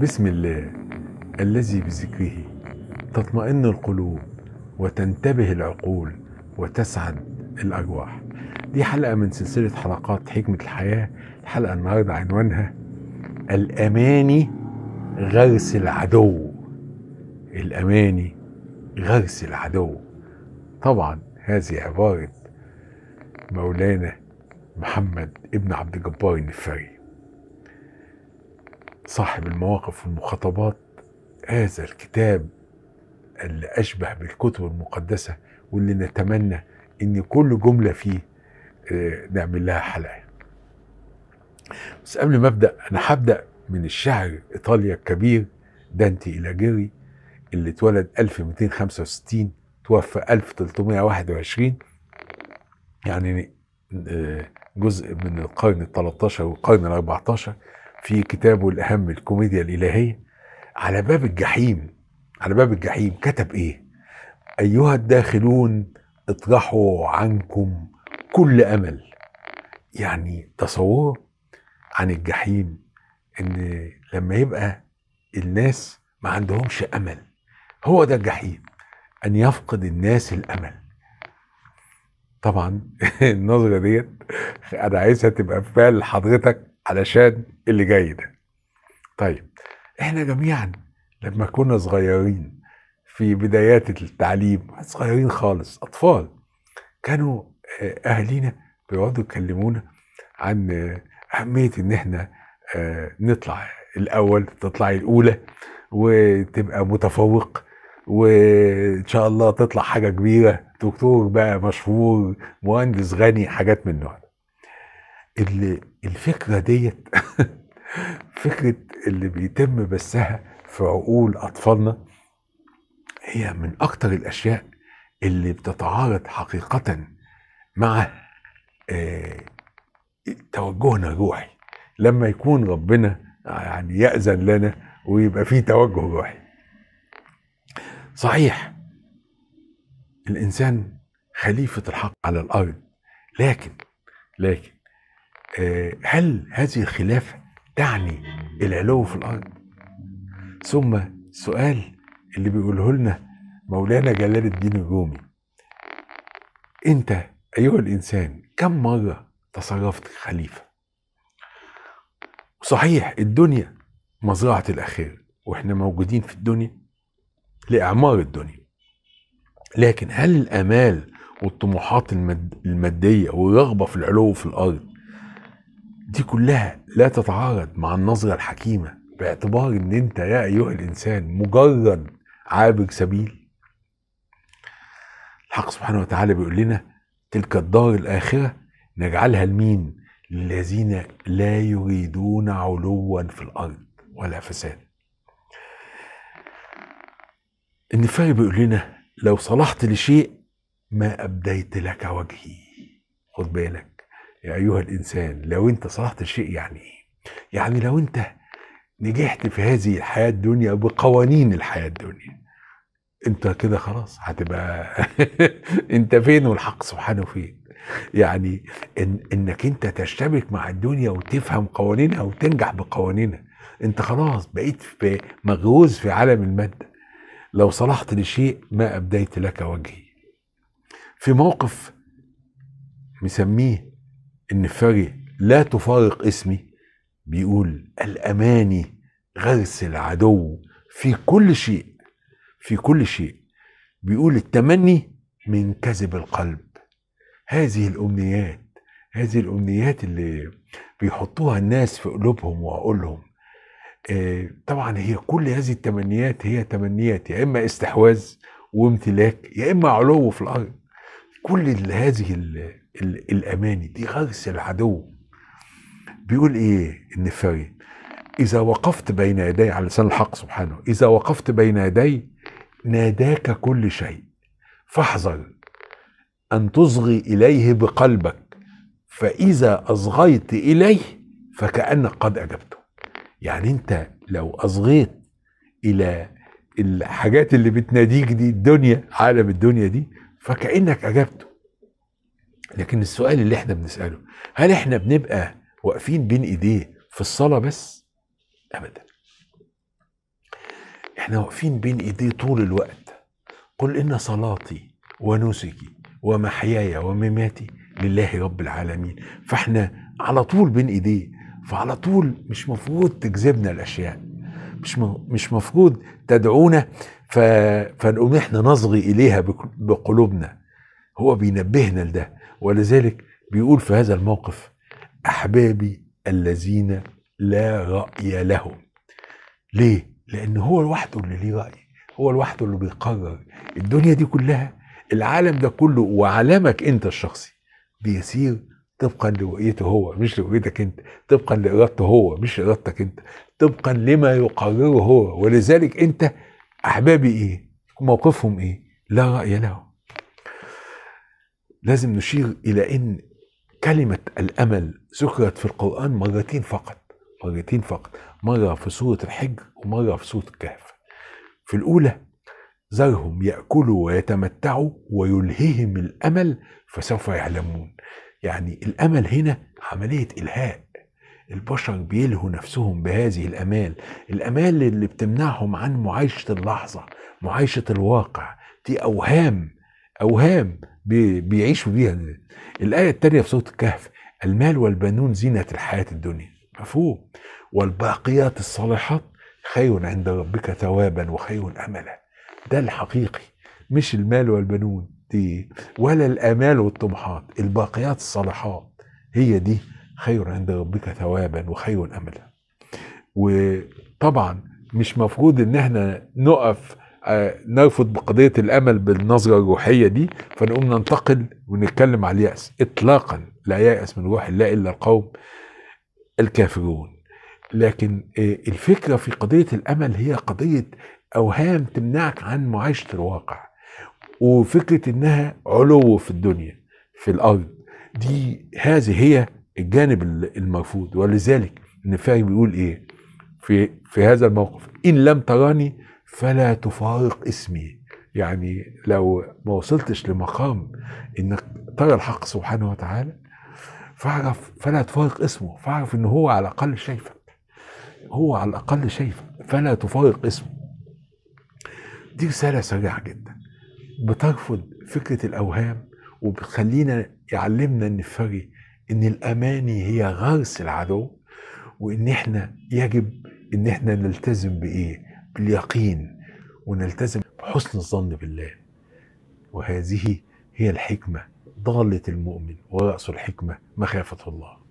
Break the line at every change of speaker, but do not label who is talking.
بسم الله الذي بذكره تطمئن القلوب وتنتبه العقول وتسعد الأرواح دي حلقة من سلسلة حلقات حكمة الحياة الحلقة النهاردة عنوانها الأماني غرس العدو الأماني غرس العدو طبعا هذه عبارة مولانا محمد ابن عبد الجبار النفاري صاحب المواقف والمخاطبات هذا الكتاب اللي أشبه بالكتب المقدسة واللي نتمنى إن كل جملة فيه آه، نعمل لها حلقة بس قبل ما أبدأ أنا هبدأ من الشاعر إيطاليا الكبير دانتي إلاجيري اللي اتولد 1265 توفى 1321 يعني آه، جزء من القرن ال 13 والقرن ال 14 في كتابه الأهم الكوميديا الإلهية على باب الجحيم على باب الجحيم كتب إيه أيها الداخلون اطرحوا عنكم كل أمل يعني تصور عن الجحيم إن لما يبقى الناس ما عندهمش أمل هو ده الجحيم أن يفقد الناس الأمل طبعا النظرة ديت أنا عايزها تبقى في بال حضرتك علشان اللي جاي ده طيب احنا جميعا لما كنا صغيرين في بدايات التعليم صغيرين خالص اطفال كانوا آه، اهالينا بيقعدوا يكلمونا عن آه، اهميه ان احنا آه، نطلع الاول تطلعي الاولى وتبقى متفوق وان شاء الله تطلع حاجه كبيره دكتور بقى مشهور مهندس غني حاجات من النوع ده اللي الفكره ديت فكره اللي بيتم بثها في عقول اطفالنا هي من اكتر الاشياء اللي بتتعارض حقيقه مع آه، توجهنا الروحي لما يكون ربنا يعني ياذن لنا ويبقى في توجه روحي صحيح الانسان خليفه الحق على الارض لكن لكن آه، هل هذه الخلافة تعني العلو في الأرض ثم سؤال اللي بيقوله لنا مولانا جلال الدين الرومي أنت أيها الإنسان كم مرة تصرفت خليفة صحيح الدنيا مزرعة الأخير وإحنا موجودين في الدنيا لإعمار الدنيا لكن هل الآمال والطموحات المادية والرغبة في العلو في الأرض دي كلها لا تتعارض مع النظرة الحكيمة باعتبار ان انت يا ايها الانسان مجرد عابر سبيل الحق سبحانه وتعالى بيقول لنا تلك الدار الاخرة نجعلها لمين للذين لا يريدون علوا في الارض ولا فساد النفاق بيقول لنا لو صلحت لشيء ما ابديت لك وجهي خد بالك يا أيها الإنسان لو أنت صلحت الشيء يعني إيه؟ يعني لو أنت نجحت في هذه الحياة الدنيا بقوانين الحياة الدنيا أنت كده خلاص هتبقى أنت فين والحق سبحانه فين يعني إن إنك أنت تشتبك مع الدنيا وتفهم قوانينها وتنجح بقوانينها أنت خلاص بقيت في مغوز في عالم المادة لو صلحت لشيء ما أبديت لك وجهي في موقف مسميه ان فرق لا تفارق اسمي بيقول الاماني غرس العدو في كل شيء في كل شيء بيقول التمني من كذب القلب هذه الامنيات هذه الامنيات اللي بيحطوها الناس في قلوبهم وعقولهم آه طبعا هي كل هذه التمنيات هي تمنيات يا اما استحواذ وامتلاك يا اما علو في الارض كل هذه الاماني دي غرس العدو بيقول ايه النفاري اذا وقفت بين يدي على لسان الحق سبحانه اذا وقفت بين يدي ناداك كل شيء فاحذر ان تصغي اليه بقلبك فاذا اصغيت اليه فكانك قد اجبته يعني انت لو اصغيت الى الحاجات اللي بتناديك دي الدنيا عالم الدنيا دي فكانك اجبته لكن السؤال اللي احنا بنساله هل احنا بنبقى واقفين بين ايديه في الصلاه بس ابدا احنا واقفين بين ايديه طول الوقت قل ان صلاتي ونسكي ومحياي ومماتي لله رب العالمين فاحنا على طول بين ايديه فعلى طول مش مفروض تجذبنا الاشياء مش مش مفروض تدعونا فنقوم احنا نصغي اليها بقلوبنا هو بينبهنا لده ولذلك بيقول في هذا الموقف أحبابي الذين لا رأي لهم ليه؟ لأن هو لوحده اللي ليه رأي هو لوحده اللي بيقرر الدنيا دي كلها العالم ده كله وعالمك أنت الشخصي بيسير طبقا لرؤيته هو مش لرؤيتك انت طبقا لارادته هو مش لارادتك انت طبقا لما يقرره هو ولذلك انت احبابي ايه موقفهم ايه لا راي لهم لازم نشير إلى أن كلمة الأمل ذكرت في القرآن مرتين فقط مرتين فقط مرة في سورة الحج ومرة في سورة الكهف في الأولى ذرهم يأكلوا ويتمتعوا ويلههم الأمل فسوف يعلمون يعني الأمل هنا عملية إلهاء البشر بيلهوا نفسهم بهذه الأمال الأمال اللي بتمنعهم عن معايشة اللحظة معايشة الواقع دي أوهام اوهام بيعيشوا بيها الايه الثانيه في سوره الكهف المال والبنون زينه الحياه الدنيا مفهوم والباقيات الصالحات خير عند ربك ثوابا وخير املا ده الحقيقي مش المال والبنون دي ولا الامال والطموحات الباقيات الصالحات هي دي خير عند ربك ثوابا وخير املا وطبعا مش مفروض ان احنا نقف آه، نرفض بقضية الأمل بالنظرة الروحية دي فنقوم ننتقل ونتكلم على اليأس إطلاقا لا يأس من روح الله إلا القوم الكافرون لكن آه، الفكرة في قضية الأمل هي قضية أوهام تمنعك عن معايشة الواقع وفكرة إنها علو في الدنيا في الأرض دي هذه هي الجانب المرفوض ولذلك النفاق بيقول إيه في في هذا الموقف إن لم تراني فلا تفارق اسمي يعني لو ما وصلتش لمقام انك ترى الحق سبحانه وتعالى فاعرف فلا تفارق اسمه فاعرف ان هو على الاقل شايفك هو على الاقل شايفك فلا تفارق اسمه دي رساله سريعه جدا بترفض فكره الاوهام وبتخلينا يعلمنا ان فري ان الاماني هي غرس العدو وان احنا يجب ان احنا نلتزم بايه باليقين ونلتزم بحسن الظن بالله وهذه هي الحكمة ضالة المؤمن ورأس الحكمة مخافة الله